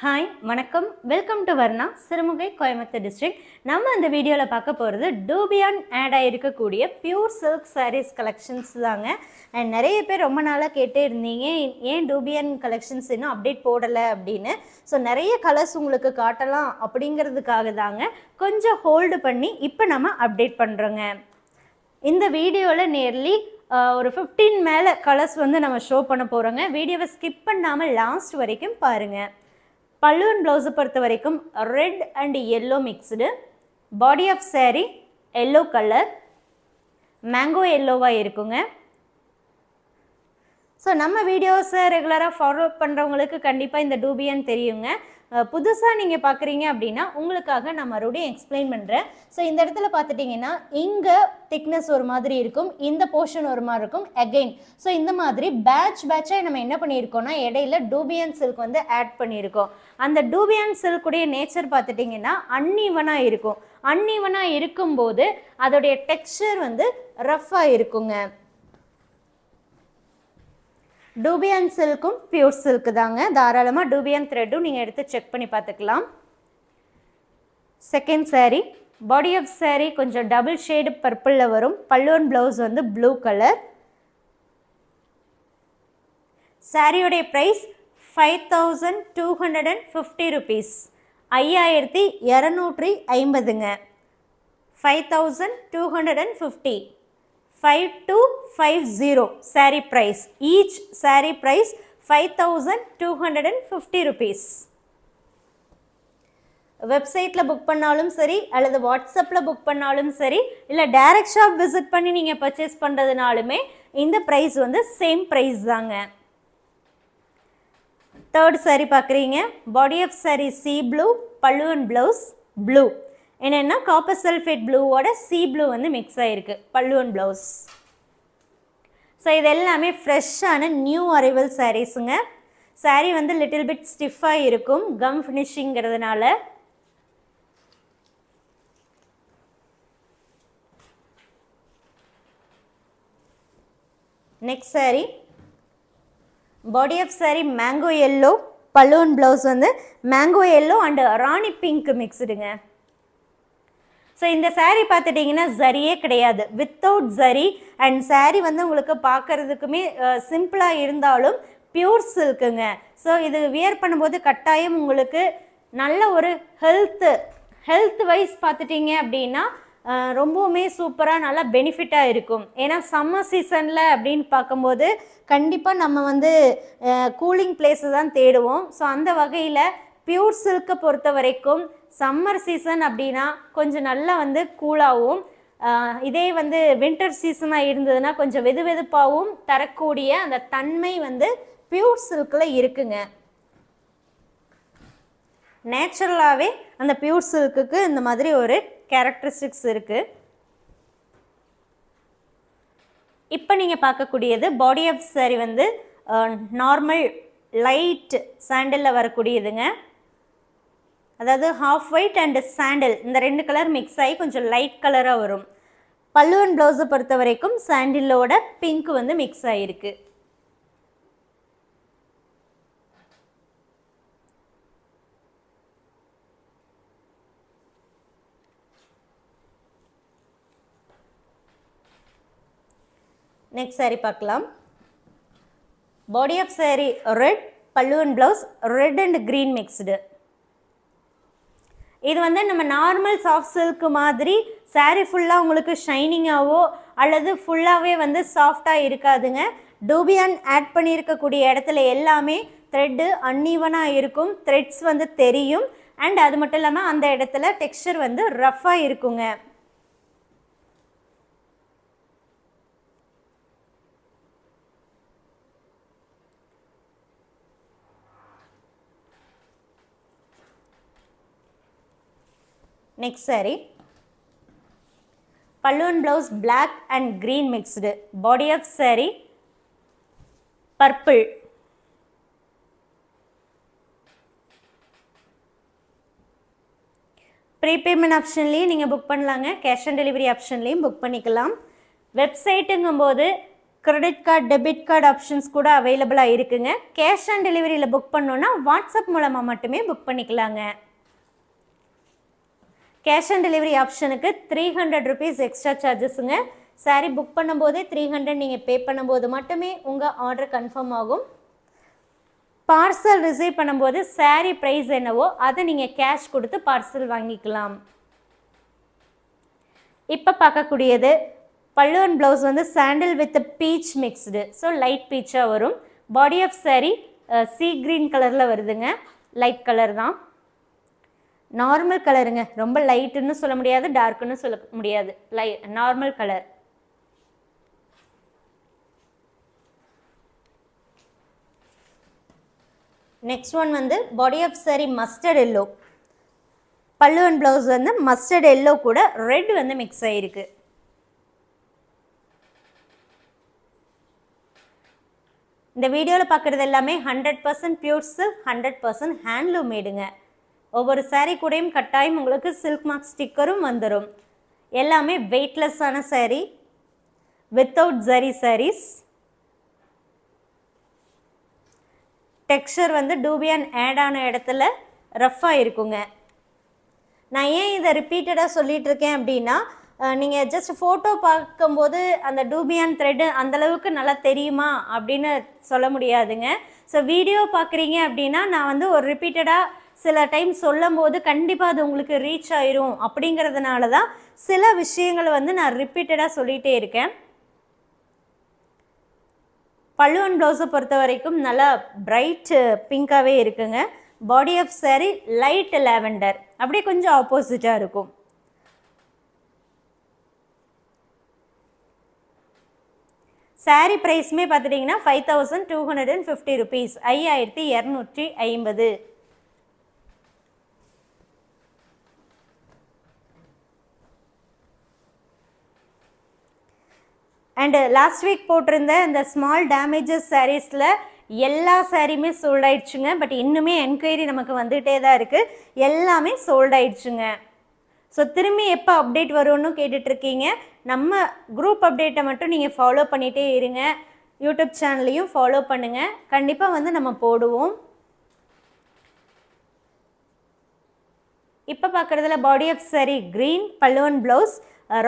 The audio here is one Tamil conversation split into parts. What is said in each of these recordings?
ஹாய் வணக்கம் welcome to Varna Sirumugai Coimbatore district நம்ம இந்த வீடியோவில் பார்க்க போகிறது டூபியான் ஆடாக இருக்கக்கூடிய பியூர் சில்க் சாரீஸ் கலெக்ஷன்ஸ் தாங்க அண்ட் நிறைய பேர் ரொம்ப நாளாக கேட்டே இருந்தீங்க ஏன் டூபியான் கலெக்ஷன்ஸ் இன்னும் அப்டேட் போடலை அப்படின்னு ஸோ நிறைய கலர்ஸ் உங்களுக்கு காட்டலாம் அப்படிங்கிறதுக்காக தாங்க கொஞ்சம் ஹோல்டு பண்ணி இப்போ நம்ம அப்டேட் பண்ணுறோங்க இந்த வீடியோவில் நேர்லி ஒரு ஃபிஃப்டீன் மேலே கலர்ஸ் வந்து நம்ம ஷோ பண்ண போகிறோங்க வீடியோவை ஸ்கிப் பண்ணாமல் லாஸ்ட் வரைக்கும் பாருங்கள் பல்லுவன் ப்ளவுஸை பொறுத்த வரைக்கும் red and yellow mixed body of sari yellow colour mango எல்லோவாக இருக்குங்க ஸோ நம்ம வீடியோஸை ரெகுலராக ஃபாலோ பண்ணுறவங்களுக்கு கண்டிப்பாக இந்த டூபியன் தெரியுங்க புதுசாக நீங்கள் பார்க்குறீங்க அப்படின்னா உங்களுக்காக நான் மறுபடியும் எக்ஸ்பிளைன் பண்ணுறேன் ஸோ இந்த இடத்துல பார்த்துட்டிங்கன்னா இங்கே திக்னஸ் ஒரு மாதிரி இருக்கும் இந்த போர்ஷன் ஒரு மாதிரி இருக்கும் அகெயின் ஸோ இந்த மாதிரி பேட்ச் பேட்சாக நம்ம என்ன பண்ணியிருக்கோம்னா இடையில டூபியன் சில்க் வந்து ஆட் பண்ணியிருக்கோம் அந்த டூபியன் சில்குடைய நேச்சர் பார்த்துட்டிங்கன்னா அன்னீவனாக இருக்கும் அன்னீவனாக இருக்கும்போது அதோடைய டெக்ஸ்டர் வந்து ரஃப்பாக இருக்குங்க டூபியன் சில்க்கும் பியூர் சில்க்கு தாங்க தாராளமாக டூபியன் த்ரெட்டும் நீங்கள் எடுத்து செக் பண்ணி பார்த்துக்கலாம் second sari body of sari கொஞ்சம் டபுள் ஷேடு பர்பிளில் வரும் பல்லுவன் ப்ளவுஸ் வந்து ப்ளூ கலர் சாரியுடைய price five thousand two hundred and fifty rupees ஐயாயிரத்தி இரநூற்றி ஐம்பதுங்க five thousand two hundred and fifty five two five zero sari price each sari price five thousand two hundred and fifty rupees வெப்சைட்டில் புக் பண்ணாலும் சரி அல்லது வாட்ஸ்அப்பில் புக் பண்ணாலும் சரி இல்லை டேரக்ட் ஷாப் விசிட் பண்ணி நீங்கள் பர்ச்சேஸ் பண்ணுறதுனாலுமே இந்த ப்ரைஸ் வந்து சேம் ப்ரைஸ் தாங்க தேர்ட் சாரீ பார்க்குறீங்க body of sari sea blue pallu and blouse blue என்னென்னா காப்பர் சல்ஃபேட் ப்ளூவோட சி ப்ளூ வந்து மிக்ஸ் ஆகிருக்கு பல்லுவன் ப்ளவுஸ் ஸோ இது எல்லாமே ஃப்ரெஷ்ஷான நியூ அரைவல் சாரீஸுங்க சாரீ வந்து லிட்டில் பிட் ஸ்டிஃபாக இருக்கும் கம் ஃபினிஷிங்கிறதுனால next sari body of sari mango yellow pallu and blouse வந்து mango yellow and rani pink மிக்ஸ்டுங்க ஸோ இந்த சேரீ பார்த்துட்டிங்கன்னா சரியே கிடையாது வித்தவுட் சரி அண்ட் சாரீ வந்து உங்களுக்கு பார்க்குறதுக்குமே சிம்பிளாக இருந்தாலும் பியூர் சில்க்குங்க ஸோ இது வியர் பண்ணும்போது கட்டாயம் உங்களுக்கு நல்ல ஒரு ஹெல்த்து ஹெல்த் வைஸ் பார்த்துட்டிங்க அப்படின்னா ரொம்பவுமே சூப்பராக நல்லா பெனிஃபிட்டாக இருக்கும் ஏன்னா சம்மர் சீசனில் அப்படின்னு பார்க்கும்போது கண்டிப்பாக நம்ம வந்து கூலிங் பிளேஸை தான் தேடுவோம் ஸோ அந்த வகையில் பியூர் சில்க்கை பொறுத்த வரைக்கும் சம்மர் சீசன் அப்படின்னா கொஞ்சம் நல்லா வந்து கூலாகவும் இதே வந்து வின்டர் சீசனாக இருந்ததுன்னா கொஞ்சம் வெது வெதுப்பாகவும் தரக்கூடிய அந்த தன்மை வந்து பியூர் சில்கில் இருக்குங்க நேச்சுரலாகவே அந்த பியூர் சில்க்குக்கு இந்த மாதிரி ஒரு கேரக்டரிஸ்டிக்ஸ் இருக்குது இப்போ நீங்கள் பார்க்கக்கூடியது பாடி ஆஃப் சாரி வந்து நார்மல் லைட் சாண்டலில் வரக்கூடியதுங்க அதாவது ஹாஃப் ஒயிட் அண்டு சாண்டில் இந்த ரெண்டு கலர் மிக்ஸ் ஆகி கொஞ்சம் லைட் கலராக வரும் பல்லு அண்ட் ப்ளவுஸை பொறுத்த வரைக்கும் சாண்டிலோட பிங்க் வந்து மிக்ஸ் ஆகிருக்கு நெக்ஸ்ட் சாரி பார்க்கலாம் body of sari red pallu and blouse red and green mixed இது வந்து நம்ம நார்மல் சாஃப்ட் சில்க் மாதிரி சாரீ ஃபுல்லாக உங்களுக்கு ஷைனிங்காகவோ அல்லது ஃபுல்லாகவே வந்து சாஃப்டாக இருக்காதுங்க டூபியான் ஆட் பண்ணியிருக்கக்கூடிய இடத்துல எல்லாமே த்ரெட்டு அன்னீவனாக இருக்கும் த்ரெட்ஸ் வந்து தெரியும் அண்ட் அது மட்டும் இல்லாமல் அந்த இடத்துல டெக்ஸ்டர் வந்து ரஃப்பாக இருக்குங்க next sari pallu and blouse black and green mixed body of sari purple prepayment ஆப்ஷன்லேயும் நீங்கள் புக் பண்ணலாங்க கேஷ் ஆன் டெலிவரி ஆப்ஷன்லேயும் புக் பண்ணிக்கலாம் வெப்சைட்டுங்கும்போது credit card debit card options கூட அவைலபிளாக இருக்குங்க கேஷ் ஆன் டெலிவரியில் புக் பண்ணோன்னா வாட்ஸ்அப் மூலமாக மட்டுமே புக் பண்ணிக்கலாங்க கேஷ் ஆன் டெலிவரி ஆப்ஷனுக்கு த்ரீ ஹண்ட்ரட் ருபீஸ் எக்ஸ்ட்ரா சார்ஜஸுங்க சாரீ புக் பண்ணும்போதே த்ரீ ஹண்ட்ரட் நீங்கள் பே பண்ணும்போது மட்டுமே உங்கள் ஆர்டர் கன்ஃபார்ம் ஆகும் பார்சல் ரிசீவ் பண்ணும்போது சாரீ ப்ரைஸ் என்னவோ அதை நீங்கள் கேஷ் கொடுத்து பார்சல் வாங்கிக்கலாம் இப்போ பார்க்கக்கூடியது பல்லுவன் ப்ளவுஸ் வந்து sandal with peach mixed so light பீச்சாக வரும் body of sari sea green கலரில் வருதுங்க லைட் கலர் தான் நார்மல் கலருங்க ரொம்ப லைட்டுன்னு சொல்ல முடியாது டார்க்குன்னு சொல்ல முடியாது லை நார்மல் கலர் நெக்ஸ்ட் ஒன் வந்து body of sari mustard yellow pallu and blouse வந்து மஸ்டர்ட் எல்லோ கூட ரெட் வந்து மிக்ஸ் ஆகிருக்கு இந்த வீடியோவில் பார்க்குறது எல்லாமே hundred percent pure silk hundred percent handloom மேடுங்க ஒவ்வொரு சாரீ கூடையும் கட்டாயம் உங்களுக்கு சில்க் மார்க் ஸ்டிக்கரும் வந்துடும் எல்லாமே வெயிட்லெஸ்ஸான சாரீ வித்தவுட் ஜரி சாரீஸ் டெக்ஸ்டர் வந்து டூபியான் ஆட் ஆன இடத்துல ரஃப்பாக இருக்குங்க நான் ஏன் இதை ரிப்பீட்டடாக சொல்லிகிட்டு இருக்கேன் அப்படின்னா நீங்கள் ஜஸ்ட் ஃபோட்டோ பார்க்கும்போது அந்த டூபியான் த்ரெட்டு அந்தளவுக்கு நல்லா தெரியுமா அப்படின்னு சொல்ல முடியாதுங்க ஸோ வீடியோ பார்க்குறீங்க அப்படின்னா நான் வந்து ஒரு ரிப்பீட்டடாக சில டைம் சொல்லும் போது கண்டிப்பாக அது உங்களுக்கு ரீச் ஆயிரும் அப்படிங்கிறதுனால தான் சில விஷயங்களை வந்து நான் ரிப்பீட்டடாக சொல்லிகிட்டே இருக்கேன் பல்லுவன் ப்ளவுஸை பொறுத்த வரைக்கும் நல்லா பிரைட்டு பிங்காகவே இருக்குங்க body of sari light lavender அப்படியே கொஞ்சம் ஆப்போசிட்டாக இருக்கும் சாரி ப்ரைஸுமே பார்த்துட்டிங்கன்னா five thousand two hundred and fifty rupees ஐயாயிரத்தி இரநூற்றி ஐம்பது அண்டு லாஸ்ட் வீக் போட்டிருந்த இந்த ஸ்மால் டேமேஜஸ் சாரீஸில் எல்லா சாரியுமே சோல்ட் ஆயிடுச்சுங்க பட் இன்னுமே என்கொயரி நமக்கு வந்துகிட்டே தான் இருக்குது எல்லாமே சோல்ட் ஆயிடுச்சுங்க ஸோ திரும்பி எப்போ அப்டேட் வரும்னு கேட்டுட்ருக்கீங்க நம்ம குரூப் அப்டேட்டை மட்டும் நீங்கள் ஃபாலோ பண்ணிகிட்டே இருங்க யூடியூப் சேனல்லையும் ஃபாலோ பண்ணுங்கள் கண்டிப்பாக வந்து நம்ம போடுவோம் இப்போ பார்க்குறதுல body of sari green pallu and blouse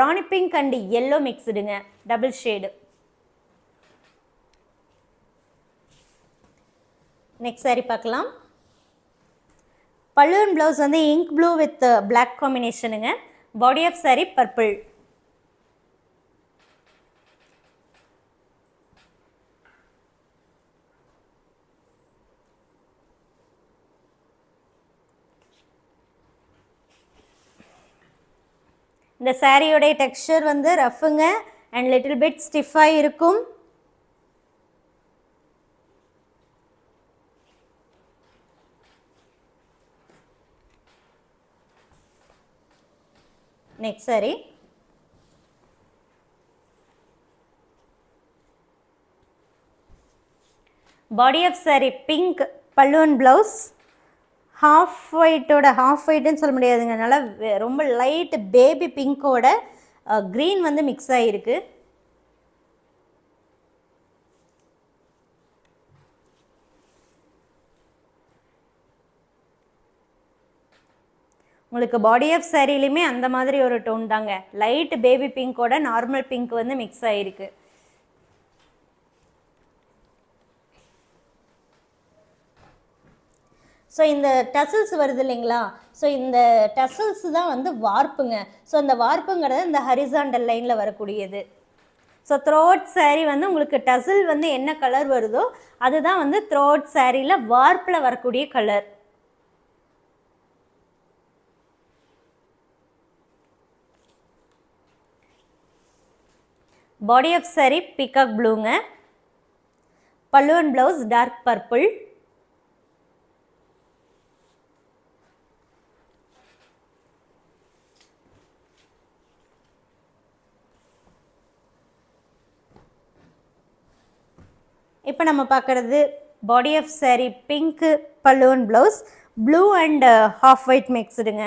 rani pink and yellow மிக்சுடுங்க டபுள் ஷேடு நெக்ஸ்ட் சாரி பார்க்கலாம் பல்லுவன் ப்ளவுஸ் வந்து இங்க் ப்ளூ வித் பிளாக் காம்பினேஷனுங்க பாடி ஆஃப் சாரி பர்பிள் இந்த சாரியுடைய டெக்ஸ்டர் வந்து ரஃபுங்க அண்ட் லிட்டில் பிட் ஸ்டிஃபாக இருக்கும் next sari body of sari pink pallu and blouse half ஒயிட்டோட ஹாஃப் ஒயிட்டுன்னு சொல்ல முடியாதுங்கனால ரொம்ப லைட் பேபி பிங்க்கோட க்ரீன் வந்து மிக்ஸ் ஆகிருக்கு உங்களுக்கு பாடி ஆஃப் சாரீலையுமே அந்த மாதிரி ஒரு டோன் தாங்க லைட் பேபி பிங்க்கோட நார்மல் பிங்க் வந்து மிக்ஸ் ஆகிருக்கு ஸோ இந்த டசல்ஸ் வருது இல்லைங்களா ஸோ இந்த டசல்ஸ் தான் வந்து வார்ப்புங்க ஸோ அந்த வார்ப்புங்கிறது இந்த ஹரிசாண்டல் லைனில் வரக்கூடியது ஸோ த்ரோட் சாரீ வந்து உங்களுக்கு டசல் வந்து என்ன கலர் வருதோ அதுதான் வந்து த்ரோட் சாரியில் வார்ப்பில் வரக்கூடிய colour body of sari peacock ப்ளூங்க பல்லுவன் ப்ளவுஸ் டார்க் பர்பிள் இப்போ நம்ம பார்க்குறது body of sari pink pallu and blouse blue and half white மிக்ஸுடுங்க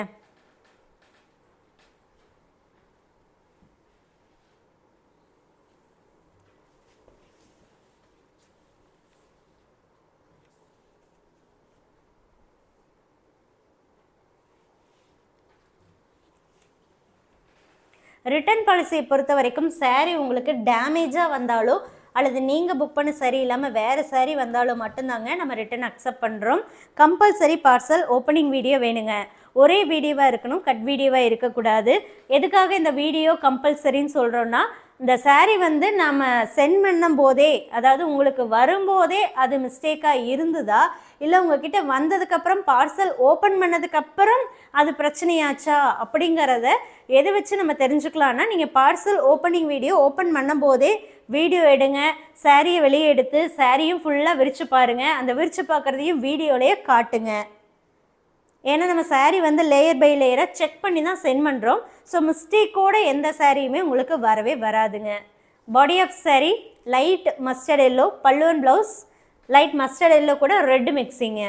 ரிட்டர்ன் பாலிசியை பொறுத்த வரைக்கும் சேரீ உங்களுக்கு டேமேஜாக வந்தாலும் அல்லது நீங்கள் புக் பண்ண சரி இல்லாமல் வேறு சாரி வந்தாலும் மட்டும்தாங்க நம்ம ரிட்டன் அக்செப்ட் பண்ணுறோம் கம்பல்சரி பார்சல் ஓப்பனிங் வீடியோ வேணுங்க ஒரே வீடியோவாக இருக்கணும் கட் வீடியோவாக இருக்கக்கூடாது எதுக்காக இந்த வீடியோ கம்பல்சரின்னு சொல்கிறோன்னா இந்த சாரி வந்து நாம் சென்ட் பண்ணும் போதே அதாவது உங்களுக்கு வரும்போதே அது மிஸ்டேக்காக இருந்ததா இல்லை உங்ககிட்ட வந்ததுக்கப்புறம் பார்சல் ஓப்பன் பண்ணதுக்கப்புறம் அது பிரச்சனையாச்சா அப்படிங்கிறத எதை வச்சு நம்ம தெரிஞ்சுக்கலாம்னா நீங்கள் பார்சல் ஓப்பனிங் வீடியோ ஓப்பன் பண்ணும் போதே வீடியோ எடுங்க சாரியை வெளியே எடுத்து சாரியும் ஃபுல்லாக விரித்து பாருங்கள் அந்த விரித்து பார்க்குறதையும் வீடியோலேயே காட்டுங்க ஏன்னா நம்ம சாரி வந்து லேயர் பை லேயராக செக் பண்ணி தான் சென்ட் பண்ணுறோம் ஸோ மிஸ்டேக்கோட எந்த சாரியுமே உங்களுக்கு வரவே வராதுங்க body of sari light mustard yellow pallu and blouse light mustard yellow கூட ரெட் மிக்சிங்க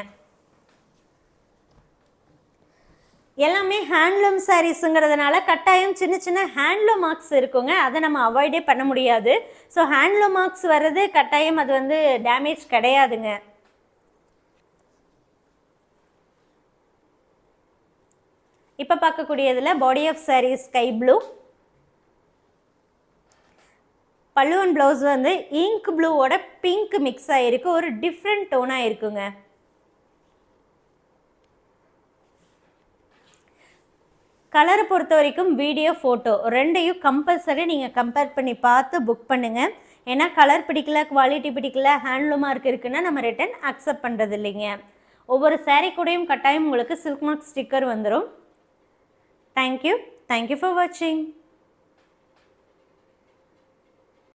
எல்லாமே ஹேண்ட்லூம் சாரீஸுங்கிறதுனால கட்டாயம் சின்ன சின்ன ஹேண்ட்லூம் மார்க்ஸ் இருக்குங்க அதை நம்ம அவாய்டே பண்ண முடியாது ஸோ ஹேண்ட்லூம் மார்க்ஸ் வர்றது கட்டாயம் அது வந்து டேமேஜ் கிடையாதுங்க இப்போ பார்க்கக்கூடியதில் body of saris sky blue pallu and blouse வந்து இங்க் ப்ளூவோட பிங்க் மிக்ஸ் ஆகிருக்கு ஒரு டிஃப்ரெண்ட் டோனாக இருக்குங்க கலரை பொறுத்த வரைக்கும் வீடியோ ஃபோட்டோ ரெண்டையும் கம்பல்சரி நீங்கள் கம்பேர் பண்ணி பார்த்து புக் பண்ணுங்கள் ஏன்னா கலர் பிடிக்கல குவாலிட்டி பிடிக்கல ஹேண்ட்லூம் மார்க் இருக்குன்னா நம்ம ரிட்டன் அக்செப்ட் பண்ணுறது இல்லைங்க ஒவ்வொரு சேரீ கூடையும் கட்டாயம் உங்களுக்கு சில்க் மார்க் ஸ்டிக்கர் வந்துடும் தேங்க்யூ தேங்க்யூ ஃபார் வாட்சிங்